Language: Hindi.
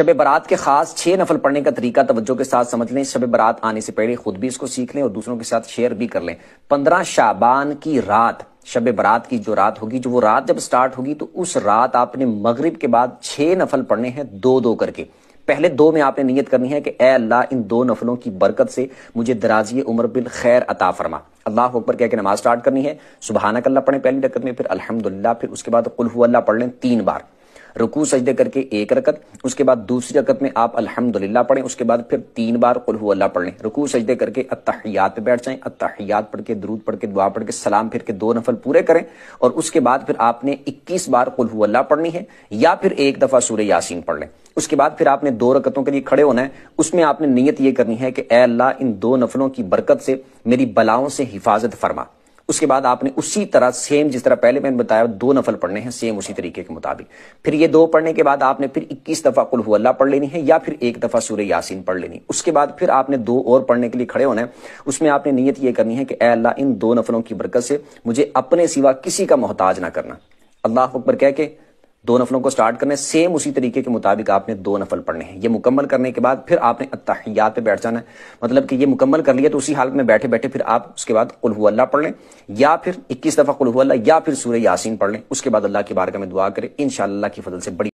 शब बारात के खास छह नफल पढ़ने का तरीका तवज्जो के साथ समझ लें शब बारात आने से पहले खुद भी इसको सीख लें और दूसरों के साथ शेयर भी कर लें पंद्रह शाबान की रात शब बारात की जो रात होगी जो वो रात जब स्टार्ट होगी तो उस रात आपने मगरिब के बाद छह नफल पढ़ने हैं दो दो करके पहले दो में आपने नीयत करनी है कि ए अल्लाह इन दो नफलों की बरकत से मुझे दराजी उम्र बिल खैर अता फरमा अल्लाह ऊपर कह के नमाज स्टार्ट करनी है सुबहानक अल्लाह पढ़ें पहली रकत में फिर अल्हम्दुलिल्लाह फिर उसके बाद कुल्हू अल्लाह पढ़ लें तीन बार रुकू सजदे करके एक रकत उसके बाद दूसरी रकत में आप अल्हम्दुलिल्लाह पढ़ें उसके बाद फिर तीन बार अल्लाह पढ़ लें रुकू सजदे करके अत्तहियात पे बैठ जाएं अत्तहियात पढ़ के दरूद पढ़ के दुआ पढ़ के सलाम फिर के दो नफल पूरे करें और उसके बाद फिर आपने इक्कीस बार अल्लाह पढ़नी है या फिर एक दफा सूर्य यासीन पढ़ लें उसके बाद फिर आपने दो रकतों के लिए खड़े होना है उसमें आपने नीयत ये करनी है कि ए अल्लाह इन दो नफलों की बरकत से मेरी बलाओं से हिफाजत फरमा उसके बाद आपने उसी तरह सेम जिस तरह पहले मैंने बताया दो नफल पढ़ने हैं सेम उसी तरीके के मुताबिक फिर ये दो पढ़ने के बाद आपने फिर 21 दफा कुल हुआ पढ़ लेनी है या फिर एक दफा सूर्य यासीन पढ़ लेनी उसके बाद फिर आपने दो और पढ़ने के लिए खड़े होना है उसमें आपने नीयत ये करनी है कि अल्लाह इन दो नफलों की बरकत से मुझे अपने सिवा किसी का मोहताज ना करना अल्लाह अकबर कह के दो नफलों को स्टार्ट करने सेम उसी तरीके के मुताबिक आपने दो नफल पढ़ने हैं ये मुकम्मल करने के बाद फिर आपने अतहियात पे बैठ जाना है मतलब कि ये मुकम्मल कर लिया तो उसी हालत में बैठे बैठे फिर आप उसके बाद कुल्हल्ला पढ़ लें या फिर इक्कीस दफ़ा कुल्हल्ला या फिर सूर्य यासीन पढ़ लें उसके बाद अल्लाह की बारगाह में दुआ करें इन की फजल से बड़ी